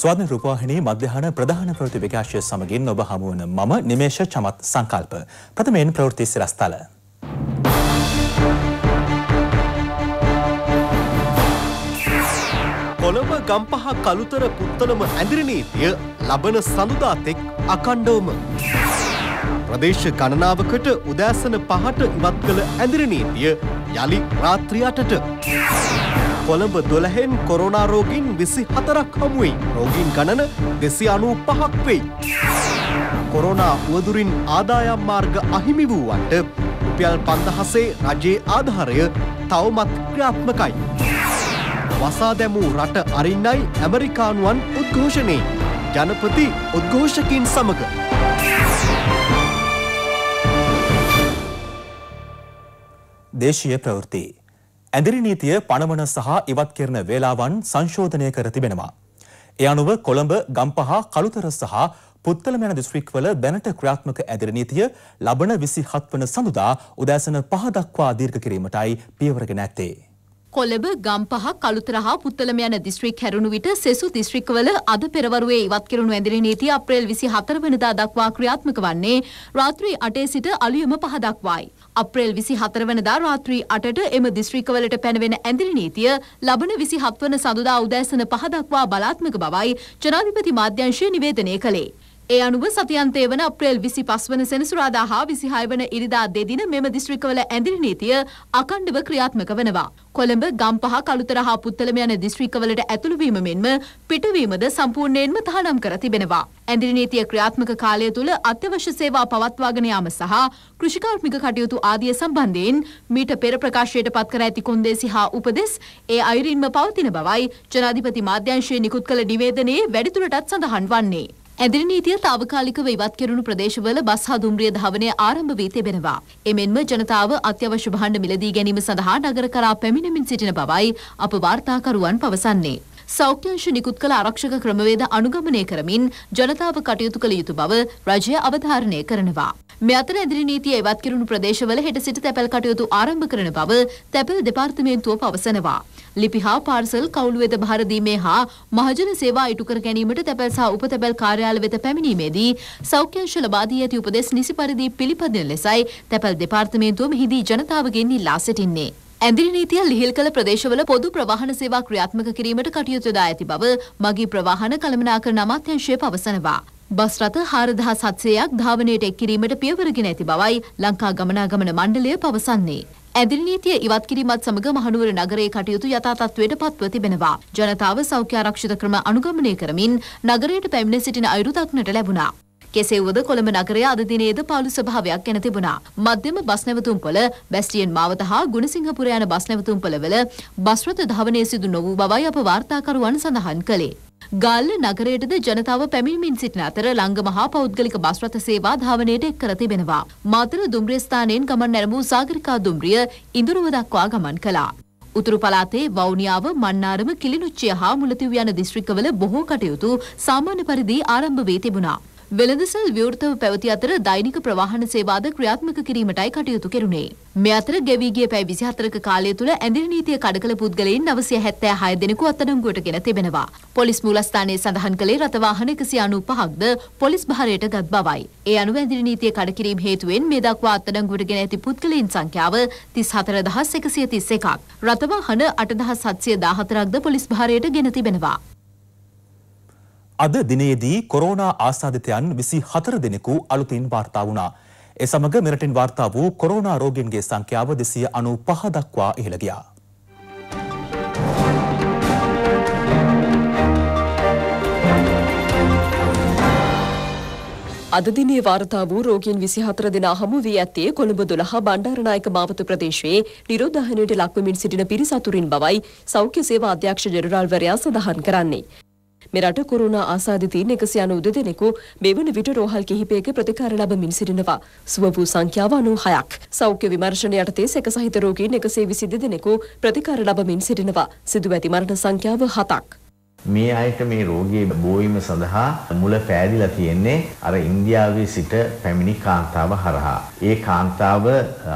ස්වර්ණ රූපවාහිනී මධ්‍යහන ප්‍රධාන ප්‍රවෘත්ති විකාශය සමගින් ඔබ හමුවන මම නිමේෂ චමත් සංකල්ප. ප්‍රථමයෙන් ප්‍රවෘත්ති සිරස්තල. කොළඹ ගම්පහ කළුතර පුත්තලම ඇඳිරනීතිය ලබන සඳුදාතෙක් අකණ්ඩවම. ප්‍රදේශ ගණනාවකට උදෑසන පහට ඉවත් කළ ඇඳිරනීතිය යළි රාත්‍රියටට. කොළඹ දොළහෙන් කොරෝනාරෝගින් විසි හතරක් හමුවයි රෝගීන් ගණන දෙසි අනූ පහක් වෙයි. කොරෝනා වුවදුරින් ආදායම් මාර්ග අහිමි වූවන්ට රුපියල් පන්දහසේ රජයේ ආධාරය තවමත් ක්‍රාත්මකයි. වසා දැමූ රට අරින්නයි ඇමරිකානුවන් උද්ඝෝෂණය ජනපති උද්ඝෝෂකින් සමඟ. දේශීය ප්‍රවෘතියි. ඇඳරි නීතිය පණවන සහ ඉවත් කරන වේලාවන් සංශෝධනය කර තිබෙනවා. ඒ අනුව කොළඹ ගම්පහ කළුතර සහ පුත්තලම යන දිස්ත්‍රික්වල දැනට ක්‍රියාත්මක ඇඳරි නීතිය ලබන 27 වන සඳුදා උදෑසන 5 දක්වා දීර්ඝ කිරීමටයි පියවරගෙන ඇත්තේ. කොළඹ ගම්පහ කළුතර හා පුත්තලම යන දිස්ත්‍රික් හැරුණු විට සෙසු දිස්ත්‍රික්වල අද පෙරවරුවේ ඉවත් කරනු ඇඳරි නීතිය අප්‍රේල් 24 වනදා දක්වා ක්‍රියාත්මක වන්නේ රාත්‍රී 8 සිට අලුයම 5 දක්වායි. අප්‍රේල් 24 වනදා රාත්‍රී 8ට එම දිස්ත්‍රික්කවලට පැනවෙන ඇඳිලි නීතිය ලබන 27 වන සඳුදා උදෑසන 5 දක්වා බලාත්මක බවයි ජනාධිපති මාධ්‍යංශය නිවේදනය කළේ. ඒ අනුව සතියන්තේ වන අප්‍රේල් විසි පස්වන සෙනසුරාදා හා විසිහය වන ඉරිදා දෙදින මෙම දිස්ත්‍රිකවල ඇඳිරි නීතිය අකණ්ඩව ක්‍රියාත්මක වනවා. කොළඹ ගම්පහ කළුතර හා පුත්තලම යන දිස්ත්‍රිකවලට ඇතුළුවීම මෙන්ම පිටවීමද සම්පූර්ණයෙන්ම තහනම් කර තිබෙනවා. ඇඳිරි නීතිය ක්‍රියාත්මක කාලය තුළ අත්‍යවශ්‍ය සේවා පවත්වාගෙන යාම සහ කෘෂිකාර්මික කටයුතු ආදිය සම්බන්ධයෙන් මීට පෙර ප්‍රකාශයට පත්කර ඇති කොන්දේසි හා උපදෙස් ඒ අයුරින්ම පවතින බවයි ජනාධිපති මාධ්‍යංශයේ නිකුත් කළ නිවේදනයේ වැඩිදුරටත් සඳහන් වන්නේ. ඇදිරි නීතිය తాවකාලිකව ඉවත් කෙරුණු ප්‍රදේශවල බස් හා දුම්රිය ධාවනය ආරම්භ වී තිබෙනවා. එමෙන්ම ජනතාව අත්‍යවශ්‍ය භාණ්ඩ මිලදී ගැනීම සඳහා නගර කරා පැමිණෙමින් සිටින බවයි අප වාර්තාකරුවන් පවසන්නේ. සෞඛ්‍යංශ නිකුත් කළ ආරක්ෂක ක්‍රමවේද අනුගමනය කරමින් ජනතාව කටයුතු කළ යුතු බව රජය අවධාරණය කරනවා. මේ අතර ඇදිරි නීතිය ඉවත් කෙරුණු ප්‍රදේශවල හෙට සිට තැපැල් කටයුතු ආරම්භ කරන බව තැපැල් දෙපාර්තමේන්තුව පවසනවා. ලිපි හා පාර්සල් කවුළු වෙත භාර දීමේ හා මහජන සේවා ඉටු කර ගැනීමට තැපැල් සහ උපතැපැල් කාර්යාල වෙත පැමිණීමේදී සෞඛ්‍යංශ ලබා දී ඇති උපදෙස් නිසි පරිදි පිළිපදින ලෙසයි තැපැල් දෙපාර්තමේන්තුව මෙහිදී ජනතාවගෙන් ඉල්ලා සිටින්නේ. ඇදිරි නීතිය ලිහිල් කළ ප්‍රදේශවල පොදු ප්‍රවාහන සේවා ක්‍රියාත්මක කිරීමට කටයුතු දා ඇති බව මගේ ප්‍රවාහන කළමනාකරණ අමාත්‍යංශය පවසනවා. බස් රථ 4700ක් ධාවනයට එක් කිරීමට පියවර ගෙන ඇති බවයි ලංකා ගමනාගමන මණ්ඩලය පවසන්නේ. ඇදිරි නීතිය ඉවත් කිරීමත් සමග මහනුවර නගරයේ කටයුතු යථා තත්ත්වයට පත්ව තිබෙනවා. ජනතාව සෞඛ්‍ය ආරක්ෂිත ක්‍රම අනුගමනය කරමින් නගරයට පැමිණ සිටින අයුරු දක්නට ලැබුණා. කෙසේ වුවද කොළඹ නගරය අද දිනේද පාළු ස්වභාවයක් ගැන තිබුණා. මධ්‍යම බස් නැවතුම්පොළ, බැස්ටියන් මාවත හා ගුණසිංහපුර යන බස් නැවතුම්පොළවල බස් රථ ධාවනයේ සිදු නොවූ බවයි අප වාර්තාකරුවන් සඳහන් කළේ. ගල්ල නගරයටද ජනතාව පැමිණමින් සිටින අතර ලංගම හා පෞද්ගලික බස් රථ සේවා ධාවනයට එක් කර තිබෙනවා. මාතර දුම්රිය ස්ථානයෙන් ගමන් නැරඹූ සාගරිකා දුම්රිය ඉඳුරුව දක්වා ගමන් කළා. උතුරු පළාතේ වවුනියාව මන්නාරම කිලිනුච්චිය හා මුලතිව් යන දිස්ත්‍රික්කවල බොහෝ කටයුතු සාමාන්‍ය පරිදි ආරම්භ වී තිබුණා. වෙළඳසල් විවෘතව පැවති අතර දෛනික ප්‍රවාහන සේවාද ක්‍රියාත්මක කිරීමටයි කටයුතු කෙරුණේ. මේ අතර ගෙවීගේ පැය විසිහතරක කාලය තුළ ඇඳිරි නීතිය කඩකල පුද්ගලයින් නවසය හැත්තෑ හය දෙනෙකු අත්තඩංගුවට ගෙන තිබෙනවා. පොලිස් මූලස්ථානයේ සඳහන් කළේ රථවාහන එකසි අනු පහක්ද පොලිස් භාරයට ගත් බවයි. ඒ අනුව ඇඳිරි නීතිය කඩකිරීම හේතුවෙන් මේ දක්වා අත්තඩංගුවට ගෙන ඇති පුද්ගලයින් සංඛ්‍යාව තිස් හතර දහස් එකසිය තිස් එකක්. රථවාහන අටදහස් සත්සිය දාහතරක්ද පොලිස් භාරයට ගෙන තිබෙනවා. අද දිනයේදී කොරෝනා ආසාධිතයන් 24 දෙනෙකු අලුතින් වාර්තා වුණා. ඒ සමග මෙරටින් වාර්තා වූ කොරෝනා රෝගීන්ගේ සංඛ්‍යාව 295 දක්වා ඉහළ ගියා. අද දිනේ වාර්තා වූ රෝගීන් 24 දෙනා හමු වී ඇත්තේ කොළඹ 12 බණ්ඩාරනායක මාවත ප්‍රදේශයේ නිරෝධායනයට ලක්වමින් සිටින පිරිස අතුරින් බවයි සෞඛ්‍ය සේවා අධ්‍යක්ෂ ජෙනරාල්වරයා සඳහන් කරන්නේ. මෙරට කුරුණා ආසාදිතීන් 192 දෙනෙකු මෙවන විට රෝහල් කිහිපයක ප්‍රතිකාර ලබමින් සිටිනවා. සුව වූ සංඛ්‍යාව 96ක්. සෞඛ්‍ය විමර්ශන යටතේ සැක සහිත රෝගීන් 122 දෙනෙකු ප්‍රතිකාර ලබමින් සිටිනවා. සිදු ඇති මරණ සංඛ්‍යාව 7ක්. මේ අයට මේ රෝගී බෝවීම සඳහා මුල පෑදිලා තියෙන්නේ අර ඉන්දියාවේ සිට පැමිණි කාන්තාව හරහා. ඒ කාන්තාව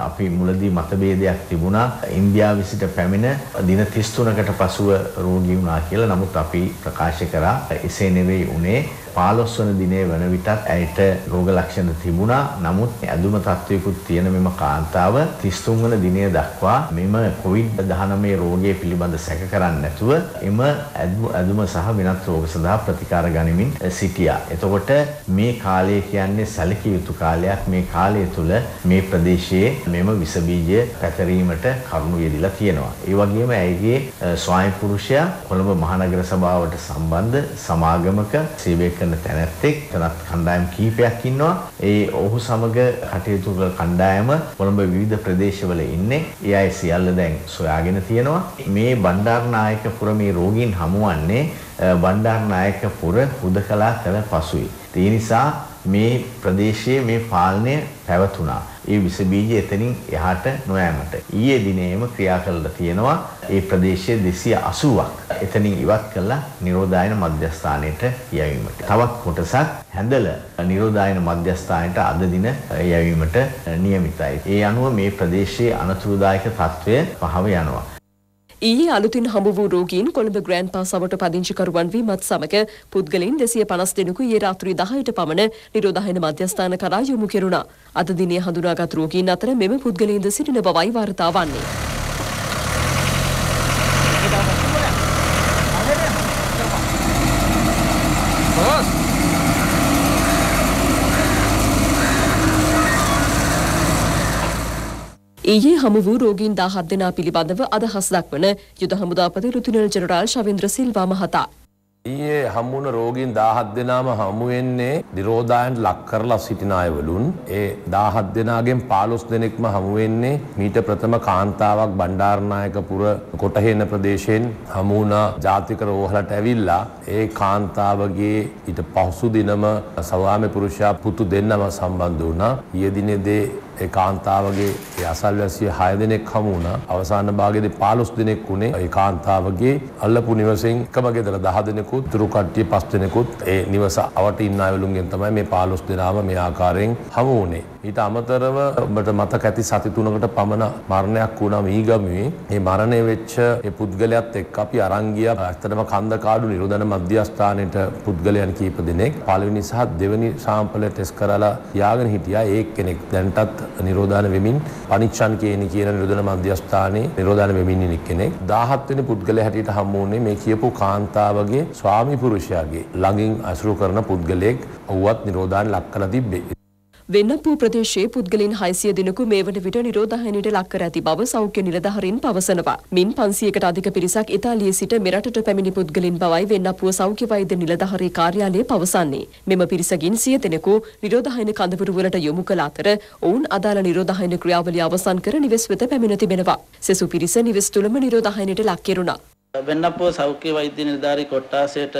අපි මුලදී මතභේදයක් තිබුණා ඉන්දියාවේ සිට පැමිණ දින 33කට පසුව රෝගී වුණා කියලා. නමුත් අපි ප්‍රකාශ කරා එසේ නෙවෙයි උනේ 15 වන දිනේ වන විටත් ඇයට රෝග ලක්ෂණ තිබුණා. නමුත් ඇඳුම තත්ත්වයකුත් තියෙන මෙම කාන්තාව 33 වන දිනය දක්වා මෙම COVID-19 රෝගය පිළිබඳ සැක කරන්නේ නැතුව එම ඇඳුම සහ වෙනත් රෝග සඳහා ප්‍රතිකාර ගනිමින් සිටියා. එතකොට මේ කාලය කියන්නේ සැලකිය යුතු කාලයක්. මේ කාලය තුල තුළ මේ ප්‍රදේශයේ මෙම විස බීජය පැතරීමට කරුණු යෙදිලා තියෙනවා. ඒ වගේම ඇයගේ ස්වයං පුරුෂයා කොළඹ මහනගර සභාවට සම්බන්ධ සමාගමක සේවය කරන තැනැත්තෙක් තනත් කණ්ඩායම් කීපයක් ඉන්නවා. ඒ ඔහු සමග කටයුතු කළ කණ්ඩායම කොළඹ විවිධ ප්‍රදේශවල ඉන්නේ. ඒ අය සියල්ල දැන් සොයාගෙන තියෙනවා. මේ බණ්ඩාරනායක පුර මේ රෝගීන් හමුවන්නේ බණ්ඩාරනායක පුර හුදකලා කළ පසුයි. ඒ නිසා මේ ප්‍රදේශයේ මේ පාලනය පැවතුණා. ඒ විස බීජ එතනින් එහාට නොයෑමට. ඊයේ දිනේම ක්‍රියා කළා තියෙනවා ඒ ප්‍රදේශයේ 280ක් එතනින් ඉවත් කළා නිරෝධායන මධ්‍යස්ථානයට යැවීමට. තවත් කොටසක් හැඳල නිරෝධායන මධ්‍යස්ථානයට අද දින යැවීමට නියමිතයි. ඒ අනුව මේ ප්‍රදේශයේ අනතුරුදායක තත්ත්වය පහව යනවා. ඊයේ අලුතින් හමු වූ රෝගීන් කොළඹ ග්‍රෑන්ඩ් පාසාවට පදිංචිකරුවන් වීමත් සමග පුද්ගලයින් 250 දෙනෙකු ඊයේ රාත්‍රී 10ට පමණ නිරෝධායන මධ්‍යස්ථාන කරා යොමු කෙරුණා. අද දිනේ හඳුනාගත් රෝගීන් අතර මෙම පුද්ගලයින්ද සිටින බවයි වාර්තා වන්නේ. ඊයේ හමු වූ රෝගීන් 17 දෙනා පිළිබඳව අදහස් දක්වන යුද හමුදාපති රුතුනල් ජෙනරාල් ශවේන්ද්‍ර සිල්වා මහතා. ඊයේ හමුණ රෝගීන් 17 දෙනාම හමු වෙන්නේ නිරෝධායන ලක් කරලා සිටින අයවලුන් ඒ 17 දෙනාගෙන් 15 දෙනෙක්ම හමු වෙන්නේ මීට ප්‍රථම කාන්තාවක් බණ්ඩාරනායකපුර කොටහේන ප්‍රදේශයෙන් හමු වුණා ජාතික රෝහලට ඇවිල්ලා ඒ කාන්තාවගේ ඊට පහසු දිනම සවාමි පුරුෂයා පුතු දෙන්නම සම්බන්ධ වුණා ඊයේ දිනේදී ඒ කාන්තාවගේ ඒ අසල්වැසිය 6 දිනක් හමු වුණා. අවසාන භාගයේදී 15 දිනක් උනේ ඒ කාන්තාවගේ අල්ලපු නිවසෙන් එකම ගෙදර 10 දිනකුත්, තුරු කට්ටිය 5 දිනකුත් ඒ නිවස අවට ඉන්න අයවලුන්ගෙන් තමයි මේ 15 දිනාම මේ ආකාරයෙන් හමු වුණේ. ඊට අමතරව ඔබට මතක ඇති සති තුනකට පමණ මරණයක් වුණා මීගමුවේ. මේ මරණය වෙච්ච ඒ පුද්ගලයාත් එක්ක අපි අරන් ගියා ඇත්තටම කන්දකාඩු නිරෝධන මධ්‍යස්ථානෙට පුද්ගලයන් කීප දෙනෙක් පළවෙනි සහ දෙවෙනි සාම්පල ටෙස්ට් කරලා තියාගෙන හිටියා ඒ කෙනෙක් දැන්ටත් නිරෝධන වෙමින් පනිච්චන් කේනි කියන නිරෝධන මධ්‍යස්ථානයේ නිරෝධන වෙමින් ඉන්න කෙනෙක්. 17 වෙනි පුද්ගලයා හැටියට හමු වුණේ මේ කියපු කාන්තාවගේ ස්වාමි පුරුෂයාගේ ළඟින් අසුරු කරන පුද්ගලයෙක් ඔව්වත් නිරෝධාන ලක් කළ තිබ්බේ. වෙන්නපූ ප්‍රදේශයේ පුද්ගලින් 600 දිනකු මේ වන විට නිරෝධායනයට ලක් කර ඇති බව සෞඛ්‍ය නිලධාරීන් පවසනවා. මින් 500කට අධික පිරිසක් ඉතාලියේ සිට මෙරටට පැමිණි පුද්ගලින් බවයි වෙන්නපුව සෞඛ්‍ය වෛද්‍ය නිලධාරී කාර්යාලය පවසන්නේ. මෙම පිරිසකින් 100 දෙනෙකු නිරෝධායන කඳවුරු වලට යොමු කළ අතර ඔවුන් අදාළ නිරෝධායන ක්‍රියාවලිය අවසන් කර නිවෙස් වෙත පැමිණ තිබෙනවා. සෙසු පිරිස නිවෙස් තුලම නිරෝධායනයට ලක් කෙරුණා. වෙන්නපුව සෞඛ්‍ය වෛද්‍ය නිලධාරී කොට්ටාසයට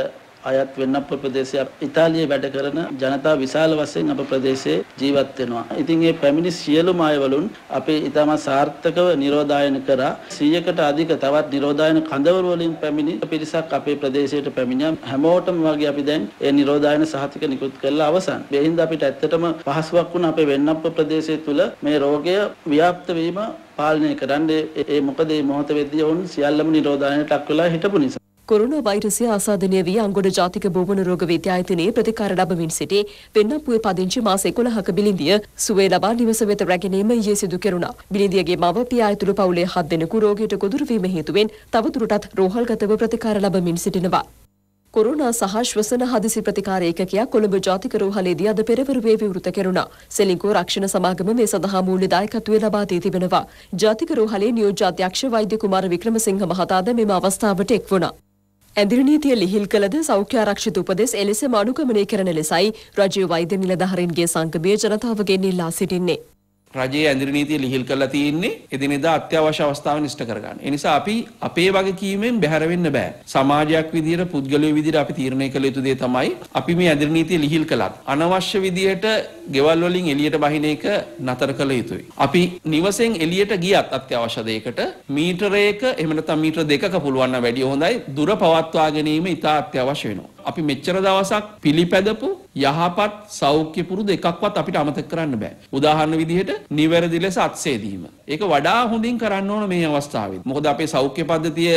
අයත් වෙන්න අප ප්‍රදේශය ඉතාලියේ වැඩ කරන ජනතා විශාල වශයෙන් අප ප්‍රදේශයේ ජීවත් වෙනවා. ඉතින් මේ පැමිණි සියලුම අයවලුන් අපේ ඉතාම සාර්ථකව නිරෝධායන කරා 100කට අධික තවත් නිරෝධායන කඳවුර වලින් පැමිණි පිරිසක් අපේ ප්‍රදේශයට පැමිණියා. හැමෝටම වගේ අපි දැන් ඒ නිරෝධායන සහතික නිකුත් කරලා අවසන්. ඒ හින්දා අපිට ඇත්තටම පහසුවක් වුණා අපේ වෙන්නප්ප ප්‍රදේශය තුල මේ රෝගය ව්‍යාප්ත වීම පාලනය කරන්න. ඒ මොකද මේ මොහොත වෙද්දී වුන් සියල්ලම නිරෝධායනට ලක් වෙලා හිටපු නිසා කොරුණ වෛරසය ආසාධනය වී අංගොඩ ජාතික බෝවන රෝග විද්‍යායතනයේ ප්‍රතිකාර ලබමින් සිටි වෙන්නප්පුවේ පදිංචි මාස 11ක බිලිඳිය සුවේ ලබා නිවස වෙත රැගෙනීම ඊයේ සිදු කෙරුණා. බිලිඳියගේ මව පියා ඇතුළු පවුලේ 7 දෙනෙකු රෝගීට ගොදුරු වීම හේතුවෙන් තවදුරටත් රෝහල්ගතව ප්‍රතිකාර ලබමින් සිටිනවා. කොරුණා සහ ශ්වසන හදිසි ප්‍රතිකාර ඒකකයක් කොළඹ ජාතික රෝහලේදී අද පෙරවරුවේ විවෘත කෙරුණා. සෙලින්කෝ රක්ෂණ සමාගම මේ සඳහා මූල්‍ය දායකත්වය ලබා දී තිබෙනවා. ජාතික රෝහලේ නියෝජ්‍ය අධ්‍යක්ෂ වෛද්‍ය කුමාර වික්‍රමසිංහ මහතාද මෙම අවස්ථාවට එක් වුණා. ඇඳිරි නීතිය ලිහිල් කළද සෞඛ්‍ය ආරක්ෂිත උපදෙස් එලෙසම අනුගමනය කරන ලෙසයි රජයේ වෛද්‍ය නිලධාරීන්ගේ සංගමය ජනතාවගෙන් ඉල්ලා සිටින්නේ. රජයේ ඇඳිරි නීතිය ලිහිල් කරලා තියෙන්නේ එදිනෙදා අත්‍යවශ්‍ය අවස්ථාවන් ඉෂ්ට කරගන්න. ඒ නිසා අපි අපේ වගකීමෙන් බැහැර වෙන්න බෑ. සමාජයක් විදියට පුද්ගලයෝ විදියට අපි තීරණය කළ යුතු දේ තමයි අපි මේ ඇඳිරි නීතිය ලිහිල් කළත් අනවශ්‍ය විදියට ගෙවල් වලින් එළියට බහින එක නතර කළ යුතුයි. අපි නිවසෙන් එළියට ගියත් අත්‍යවශ්‍ය දෙයකට මීටරයක එහෙම නැත්නම් මීටර දෙකක පුළුවන් නම් වැඩිය හොඳයි. දුර පවත්වා ගැනීම ඉතා අත්‍යවශ්‍ය වෙනවා. අපි මෙච්චර දවසක් පිළිපැදපු යහපත් සෞඛ්‍ය පුරුදු එකක්වත් අපිට අමතක කරන්න බෑ. උදාහරණ විදිහට නිවැරදි ලෙස අත්සේදීම. ඒක වඩා හොඳින් කරන්න ඕන මේ අවස්ථාවේ. මොකද අපේ සෞඛ්‍ය පද්ධතිය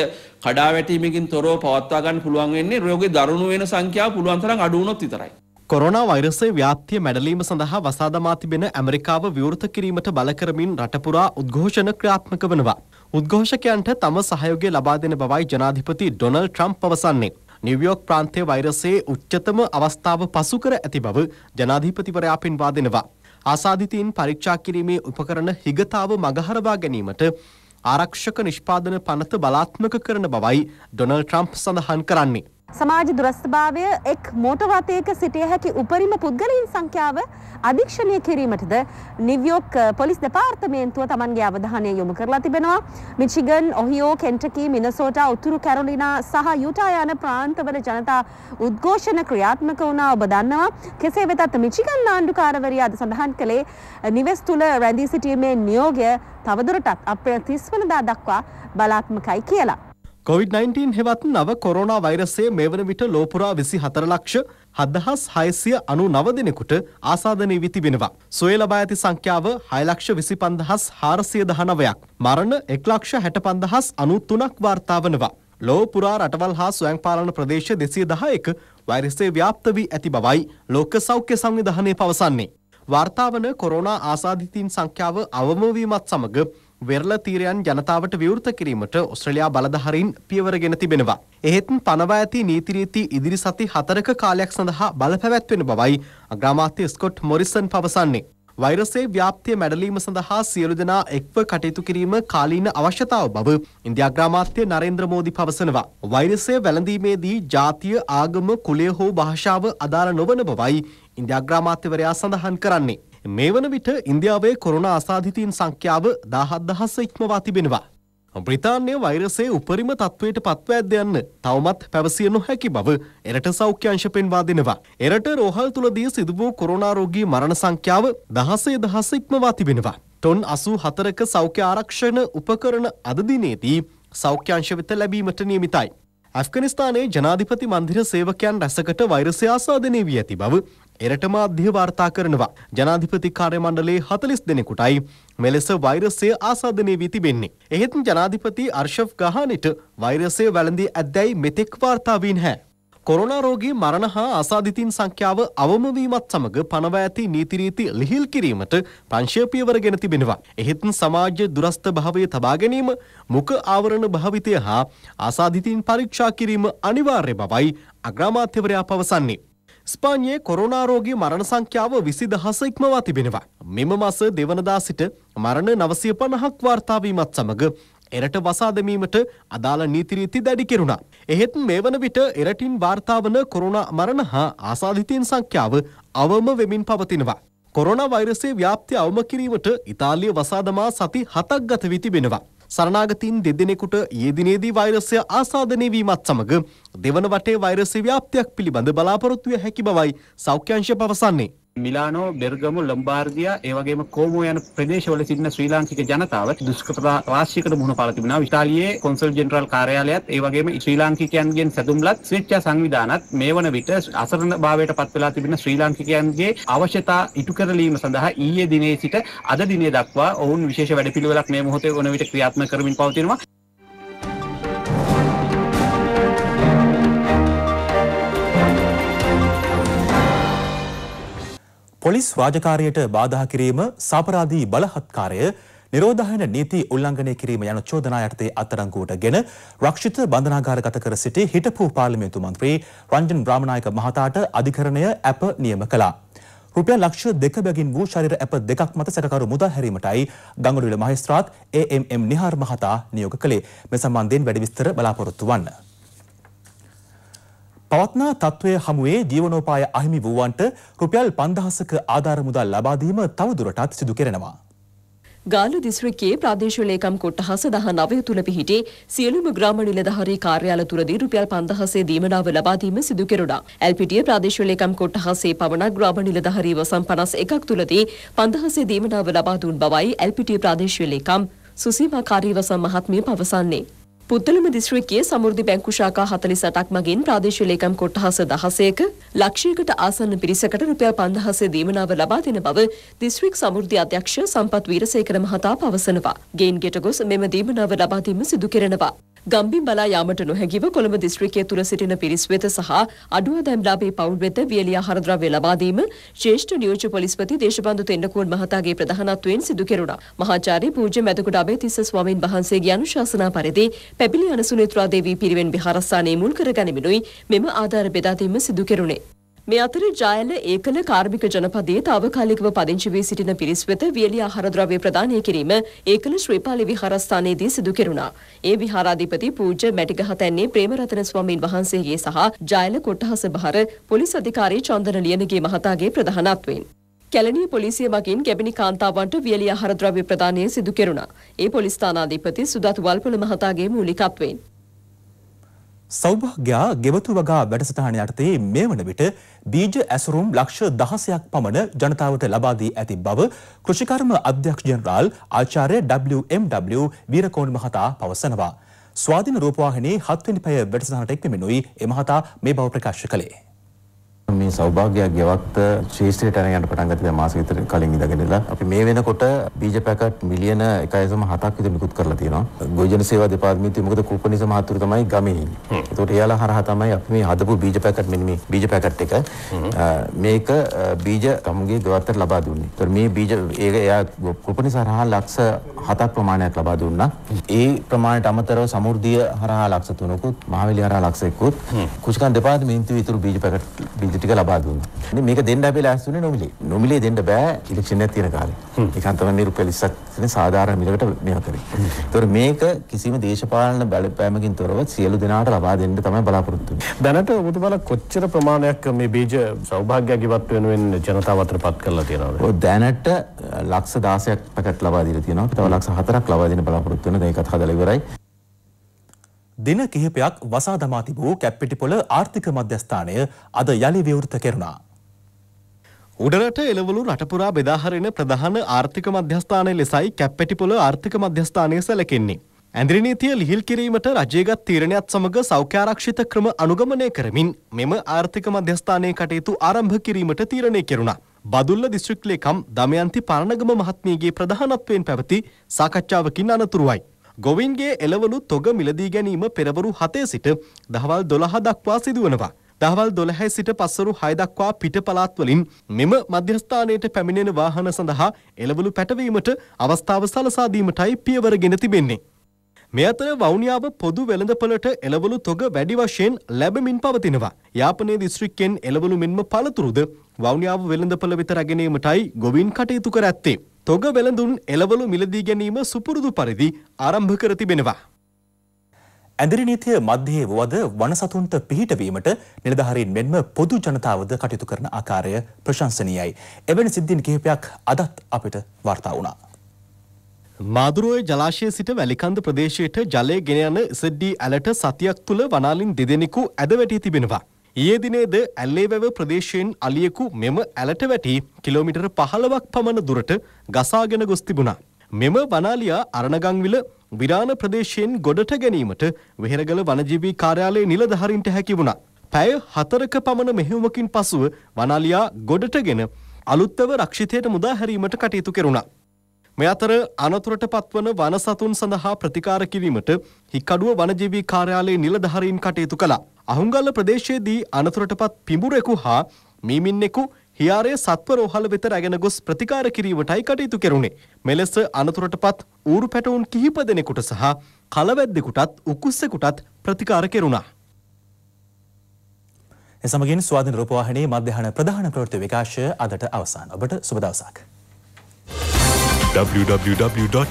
කඩාවැටීමකින් තොරව පවත්වා ගන්න පුළුවන් වෙන්නේ රෝගේ දරුණු වෙන සංඛ්‍යාව පුළුවන් තරම් අඩු වුණොත් විතරයි. කොරෝනා වෛරසයේ ව්‍යාප්තිය මැඩලීම සඳහා වසාදමා තිබෙන ඇමරිකාව විවෘත කිරීමට බලකරමින් රටපුරා උද්ඝෝෂණ ක්‍රියාත්මක වනවා. උද්ඝෝෂකයන්ට තම සහයෝගය ලබා දෙන බවයි ජනාධිපති ඩොනල්ඩ් ට්‍රම්ප් පවසන්නේ. නිව්යෝර්ක් ප්‍රාන්තයේ වෛරසයේ උච්චතම අවස්ථාව පසු කර ඇති බව ජනාධිපතිවරයා පෙන්වා දෙනවා. ආසාදිතීන් පරීක්ෂා කිරීමේ උපකරණ හිගතාව මගහරවා ගැනීමට ආරක්ෂක නිෂ්පාදන පනත බලාත්මක කරන බවයි ඩොනල්ඩ් ට්‍රම්ප් සඳහන් කරන්නේ. සමාජ දුරස්ථභාවය එක් මෝටරතයක සිටිය හැකි උපරිම පුද්ගලයින් සංඛ්‍යාව අධීක්ෂණය කිරීමටද නිවියෝක් පොලිස් දෙපාර්තමේන්තුව තමන්ගේ අවධානය යොමු කරලා තිබෙනවා මිචිගන් ඔහිෝ කෙන්ටකී මිනසෝට උතුරු කැරුලිනා සහ යුටා යන ප්‍රාන්තවල ජනතා උද්ඝෝෂණ ක්‍රියාත්මක වුණා ඔබ දන්නවා කෙසේ වෙතත් මිචිගන් ආණ්ඩුකාරවරිය අද සඳහන් කළේ නිවෙස් තුළ රැඳී සිටීමේ නියෝගය තවදුරටත් අප්‍රේල් 30 වෙනිදා දක්වා බලාත්මකයි කියලා කොවිD-19 හෙවත් නව කොරෝනා වෛරසයේ මේ වන විට ලෝපුරා 24 ලක්ෂ 7699 දෙනෙකුට ආසාදනය වී තිබෙනවා. සුවය ලබා ඇති සංඛ්‍යාව 6,25,419ක්. මරණ 1,65,93ක් වාර්තා වනවා. ලෝපුරා රටවල් හා ස්වයංපාලන ප්‍රදේශ 211 වෛරසය ව්‍යාප්ත වී ඇති බවයි ලෝක සෞඛ්‍ය සංවිධානය පවසන්නේ. වාර්තාවන කොරෝනා ආසාධිතීන් සංඛ්‍යාව අවම වීමත් සමග වෙරළ තීරයන් ජනතාවට විවෘත කිරීමට ඔස්ට්‍රලයා බලධහරින් පියවරගෙන තිබෙනවා. එහෙත් පනව ඇති නීතිරීති ඉදිරි සති හතරක කාලයක් සඳහා බලපැවැත්වෙන බවයි අග්‍රාමාත්‍ය ස්කොට් මොරිසන් පවසන්නේ. වෛරසේ ව්‍යාප්තිය මැඩලීම සඳහා සියලු දෙනා එක්ව කටයුතු කිරීම කාලීන අවශ්‍යතාව බව ඉන්දියා ග්‍රාමාත්‍ය නරේන්ද්‍ර මෝදි පවසනවා. වෛරසය වැළඳීමේදී ජාතිය, ආගම, කුලය හෝ භාෂාව අදාළ නොවන බවයි ඉන්දියා ග්‍රාමාත්‍යවරයා සඳහන් කරන්නේ. මේ වන විට ඉන්දියාවේ කොරුණ අසාධිතීන් සංඛ්‍යාව දහත් දහස්ස ඉක්මවා තිබෙනවා. බ්‍රිතාන්‍ය වෛරසේ උපරිම තත්ත්වයට පත්වඇද යන්න තවමත් පැවසිය නොහැකි බව එරට සෞඛ්‍යංශ පෙන්වා දෙනවා. එරට රෝහල් තුළදී සිදුවූ කොරුණාරෝගී මරණ සංඛ්‍යාව දහසේ දහස ඉක්මවා තිබෙනවා. ටොන් අසූ හතරක සෞඛ්‍ය ආරක්ෂණ උපකරන අදදිනේදී සෞඛ්‍යංශ වෙත ලැබීමට නියමිතයි. ඇෆ්ගනිස්ථානයේ ජනාධිපති මන්දිර සේවකයන් රැසකට වෛරසය ආසාදනය වී ඇති බව එරට මාධ්‍ය වාර්තා කරනවා. ජනාධිපති කාර්යමණ්ඩලයේ 40 දෙනෙකුටයි මෙලෙස වෛරසය ආසාදනය වී තිබෙන්නේ. එහෙත් ජනාධිපති අර්ෂෆ් ගහානිට වෛරසය වැළඳී ඇද්දැයි මෙතෙක් වාර්තා වී නැහැ. කොරෝනා රෝගී මරණ හා අසාධිතීන් සංඛ්‍යාව අවම වීමත් සමග පනව ඇති නීති රීති ලිහිල් කිරීමට ප්‍රංශය පියවර ගෙන තිබෙනවා. එහෙත් සමාජ දුරස්ත භාවය තබා ගැනීම, මුඛ ආවරණ භාවිතය හා අසාධිතීන් පරීක්ෂා කිරීම අනිවාර්ය බවයි අග්‍රාමාත්‍යවරයා පවසන්නේ. ස්පාඤ්ඤයේ කොරෝනා රෝගී මරණ සංඛ්‍යාව 20000 ඉක්මවා තිබෙනවා. මෙම මාස දෙවනදා සිට මරණ 950ක් වාර්තා වීමත් සමග එරට වසාදමීමට අදාළ නීතිරීති දැඩි කෙරුණා. එහෙත් මේ වන විට එරටින් වාර්තාාවන කොරුණ මරණ හා ආසාධිතයන් සංඛ්‍යාව අවම වෙමින් පවතිනවා. කොරොන වෛරසේ ව්‍යාප්ති අවම කිරීමට ඉතාලිය වසාදමා සති හතක් ගත වී තිබෙනවා. සරනාගතින් දෙදෙනෙකුට යෙදිනේදී වෛරසය ආසාධනය වීමත් සමඟ දෙවන වටේ වෛරසි ව්‍යාප්තියක් පිළිබඳ බලාපොරොත්තුවය හැකි බවයි සෞඛ්‍යංශ පවසන්නේ. මිලානෝ බෙර්ගම ලම්බාර්දිය ඒවගේම කෝමෝ යන ප්‍රදේශවල සිටින ශ්‍රී ලාංකික ජනතාව දුෂ්කරතා රාශියකට මුහුණ පාලා තිබුණා. ඉතාලියේ කොන්සල් ජෙනරල් කාර්යාලයත් ඒ වගේම ශ්‍රී ලාංකිකයන්ගෙන් සැදුම්ලත් ස්වේච්ඡා සංවිධානත් මේ වන විට අසරණභාවයට පත් වෙලා තිබෙන ශ්‍රී ලාංකිකයන්ගේ අවශ්‍යතා ඉටු කරලීම සඳහා ඊයේ දිනේ සිට අද දිනේ දක්වා ඔවුන් විශේෂ වැඩපිළිවෙලක් මේ මොහොතේ වන විට ක්‍රියාත්මක කරමින් පවතිනවා. පොලිස් රාජකාරියට බාධා කිරීම, සාපරාධී බලහත්කාරය, නිරෝධායන නීති උල්ලංඝනය කිරීම යන චෝදනා යටතේ අත්අඩංගුවටගෙන රක්ෂිත බන්ධනාගාරගත කර සිටි හිටපු පාර්ලිමේන්තු මන්ත්‍රී රංජන් බ්‍රාමනායක මහතාට අධිකරණය ඇප නියම කළා. රුපියල් ලක්ෂ දෙක බැගින් වූ ශරීර ඇප දෙකක් මත සැකකරු මුදා හැරීමටයි ගංගොඩවිල මහේස්ත්‍රාත් AMM නිහාර් මහතා නියෝග කළේ. මේ සම්බන්ධයෙන් වැඩි විස්තර බලාපොරොත්තු වන්න. පවත්නා තත්ත්වය හමුවේ ජීවනෝපාය අහිමි වූවන්ට රුපියල් 5000ක ආධාර මුදල් ලබා දීම තවදුරටත් සිදු කෙරෙනවා. ගාලු දිස්ත්‍රික්කයේ ප්‍රාදේශීය ලේකම් කොට්ටහස 19 තුල පිහිටි සියලුම ග්‍රාම නිලධාරී කාර්යාල තුරදී රුපියල් 5000 දීමනාව ලබා දීම සිදු කෙරුණා. එල්පීටීය ප්‍රාදේශීය ලේකම් කොට්ටහසේ පමණක් ග්‍රාම නිලධාරී වසම් 51ක් තුලදී 5000 දීමනාව ලබා දුන් බවයි එල්පීටීය ප්‍රාදේශීය ලේකම් සුසීමා කාරීවසම් මහත්මිය පවසන්නේ. පුද්ගලම දිස්ත්‍රික්කයේ සමෘද්ධි බැංකු ශාඛා 48ක් මගින් ප්‍රාදේශීය ලේකම් කොට්ටහස 16ක ලක්ෂයකට ආසන්න පිරිසකට රුපියල් 5000 දීමනාව ලබා දෙන බව දිස්ත්‍රික් සමෘද්ධි අධ්‍යක්ෂ සම්පත් වීරසේකර මහතා පවසනවා. ගේන් ගෙට ගොස් මෙම දීමනාව ලබා දීම සිදු කෙරෙනවා. ගම්බින් බලා යාමට නොහැකිව කොළඹ දිස්ත්‍රික්කයේ තුර සිටින පිරිස් වෙත සහ අඩුව දැම් ලාභී පවුල් වෙත වියලියා හරද්‍රව්‍ය ලබා දීම ජ්‍යෙෂ්ඨ නියෝජ්‍ය පොලිස්පති දේශබන්දු තෙන්නකෝන් මහතාගේ ප්‍රධානත්වයෙන් සිදු කෙරුණා. මහාචාර්ය පූජ්‍ය මැදකුඩ අබේතිස්ස ස්වාමින් වහන්සේගේ අනුශාසනා පරිදි පැපිලි අනසුනේත්‍රා දේවී පිරිවෙන් විහාරස්ථානයේ මුල් කර ගනිමිනුයි මෙම ආධාර බෙදා දීම සිදු කෙරුණේ. මේ අතර ජායල ඒකල කාර්මික ජනපදයේ තාවකාලිකව පදිංචි වී සිටින පිරිස් වෙත වියලි ආහාර ද්‍රව්‍ය ප්‍රදානය කිරීම ඒකල ශ්‍රීපාලි විහාරස්ථානයේදී සිදු කෙරුණා. ඒ විහාරාධිපති පූජ්‍ය මැටිගහතැන්නේ ප්‍රේමරතන ස්වාමීන් වහන්සේගේ සහ ජායල කොට්ටහස බහර පොලිස් අධිකාරී චන්දන ලියනගේ මහතාගේ ප්‍රධානත්වයෙන්. කැලණිය පොලිසිය මගින් ගැබිනි කාන්තාවන්ට වියලි ආහාර ද්‍රව්‍ය ප්‍රදානය සිදු කෙරුණා. ඒ පොලිස් ස්ථානාධිපති සුදත් වල්පොල මහතාගේ මූලිකත්වයෙන්. සෞභාග්‍යා ගෙවතු වගා වැඩසටහන යටතේ මේ වන විට බීජ ඇසුරුම් ලක්ෂ දහසයක් පමණ ජනතාවට ලබා දී ඇති බව කෘෂිකර්ම අධ්‍යක්ෂ ජනරාල් ආචාර්ය WMW වීරකෝන් මහතා පවසනවා. ස්වාධීන රූපවාහිනී හත්වෙනි පැය වැඩසටහනට එක් පෙමිණුයි එමහතා මේ බව ප්‍රකාශ කළේ. මේ සෞභාග්‍යයක් ගෙවක්ත ශේෂත්‍රයට යනට පටන් ගත්තේ දැන් මාසෙක විතර කලින් ඉඳගෙනලා අපි මේ වෙනකොට බීජ පැකට් මිලියන 1.7ක් විතර නිකුත් කරලා තියෙනවා. ගොවිජන සේවා දෙපාර්තමේන්තුවේ මොකද කුපනිස මහතුරු තමයි ගමේ ඉන්නේ. ඒකට එයාලා හරහා තමයි අපි මේ හදපු බීජ පැකට් මෙන්න මේ බීජ පැකට් එක මේක බීජ ගමුගේ ගෙවත්තට ලබා දුන්නේ. ඒතර මේ බීජ ඒක එයා කුපනිස හරහා ලක්ෂ 7ක් ප්‍රමාණයක් ලබා දුන්නා. ඒ ප්‍රමාණයට අමතරව සමෘද්ධිය හරහා ලක්ෂ 3කුත් මහවැලි හරහා ලක්ෂ 1කුත් කුෂ්කන් දෙපාර්තමේන්තුවේ ඉතුරු බීජ පැකට් නිදි ටික ලබා දුන්නා. ඉතින් මේක දෙන්න අපි ලෑස්ති වුණේ නොමිලේ. නොමිලේ දෙන්න බෑ ඉලෙක්ෂන් එක තියෙන කාලේ. ඒකන් තමයි මේ රුපියල් 20ක් තියෙන සාධාරණ මිලකට මේවා කරේ. ඒතකොට මේක කිසිම දේශපාලන බලපෑමකින් තොරව සියලු දෙනාට ලබා දෙන්න තමයි බලාපොරොත්තු වෙන්නේ. දැනට ඔබතුමාලා කොච්චර ප්‍රමාණයක් මේ බීජ සෞභාග්‍යයක් ඉවත් වෙනුවෙන් ජනතාව අතර පත් කරලා තියෙනවද? ඔව් දැනට ලක්ෂ 16ක් පැකට් ලබා දීලා තියෙනවා. තව ලක්ෂ 4ක් ලබා දෙන්න බලාපොරොත්තු වෙන දැන් ඒකත් හදලා ඉවරයි. දින කිහිපයක් වසා දමා තිබූ කැප්පිටිපොළ ආර්ථික මධ්‍යස්ථානය අද යළි විවෘත කෙරුණා. උඩරට එළවලු රටපුරා බෙදාහරෙන ප්‍රධාන ආර්ථික මධ්‍යස්ථානය ලෙසයි කැප්පෙටිපොළ ආර්ථික මධ්‍යස්ථානය සැලකෙන්නේ. ඇඳරි නීතිය ලිහිල් කිරීමට රජයගත් තීරණයත් සමඟ සෞඛ්‍යාරක්ෂිත ක්‍රම අනුගමනය කරමින් මෙම ආර්ථික මධ්‍යස්ථානයේ කටයුතු ආරම්භ කිරීමට තීරණය කෙරුණා. බදුල්ල දිස්ත්‍රික් ලේකම් දමයන්ති පරණගම මහත්මියගේ ප්‍රධානත්වයෙන් පැවති සාකච්ඡාවකින් අනතුරුවයි. ගොවින්ගේ එළවලු තොග මිලදී ගැනීම පෙරවරු හතේ සිට දහවල් දොළහ දක්වා සිදුවනවා. දහවල් දොළහැ සිට පස්සරු හය දක්වා පිට පළාත්වලින් මෙම මධ්‍යස්ථානයට පැමිණෙන වාහන සඳහා එළවලු පැටවීමට අවස්ථාව සලසාදීමටයි පියවරගෙන තිබෙන්නේ. මේ අතර වවුනියාව පොදු වෙළඳපළට එළවලු තොග වැඩි වශයෙන් ලැබමින් පවතිනවා. යාපනයේ දිස්ත්‍රික්කෙන් එළවලු මෙන්ම පළතුරුද වවුනියාව වෙළඳපළ වෙත රැගෙන ඒමටයි ගොවින් කටයුතු කර ඇත්තේ. තොග වෙළඳුන් එළවලු මිලදී ගැනීම සුපුරුදු පරිදි ආරම්භ කර තිබෙනවා. ඇඳරි නීතිය මධ්‍යයේ වුවද වනසතුන්ට පිහිටවීමට නිලධාරීන් මෙන්ම පොදු ජනතාවද කටයුතු කරන ආකාරය ප්‍රශංසනීයයි. එවැනි සිද්ධීන් කිහිපයක් අදත් අපිට වාර්තා වුණා. මාදුරුවේ ජලාශය සිට වැලිකන්ද ප්‍රදේශයට ජලය ගෙන යන සෙඩ්ඩී ඇලට සතියක් තුළ වනාලින් දෙදෙනෙකු ඇදවැටී තිබෙනවා. ඊයේ දිනේද ඇල්ලේවැව ප්‍රදේශයෙන් අලියෙකු මෙම ඇලට වැටි කිලෝමීටර 15ක් පමණ දුරට ගසාගෙන ගොස් තිබුණා. මෙම වනාලියා අරණගංවිල විරාන ප්‍රදේශයෙන් ගොඩට ගැනීමට වෙහෙරගල වනජීවී කාර්යාලයේ නිලධාරීන්ට හැකි වුණා. පැය 4ක පමණ මෙහෙයුමකින් පසුව වනාලියා ගොඩටගෙන අලුත්ව රක්ෂිතයට මුදා හැරීමට කටයුතු කෙරුණා. මේ අතර අනතුරට පත්වන වන සතුන් සඳහා ප්‍රතිකාර කිරීමට හික්කඩුව වනජීවී කාර්යාලයේ නිලධාරීන් කටයුතු කළා. අහුන්ගල්ල ප්‍රදේශයේදී අනතුරටපත් පිඹුරෙකු හා මීමින්නෙකු හියාරයේ සත්ව රෝහල වෙත රැගෙන ගොස් ප්‍රතිකාර කිරීමටයි කටයුතු කෙරුණේ. මෙලෙස අනතුරටපත් ඌරු පැටවුන් කිහිප දෙනෙකුට සහ කලවැද්දෙකුටත් උකුස්සෙකුටත් ප්‍රතිකාර කෙරුණා. එසමගින් ස්වාධීන රූපවාහිනී මධ්‍යහන ප්‍රධාන ප්‍රවෘත්ති විකාශය අදට අවසන්. ඔබට සුබ දවසක්. www.ipnnews.lk.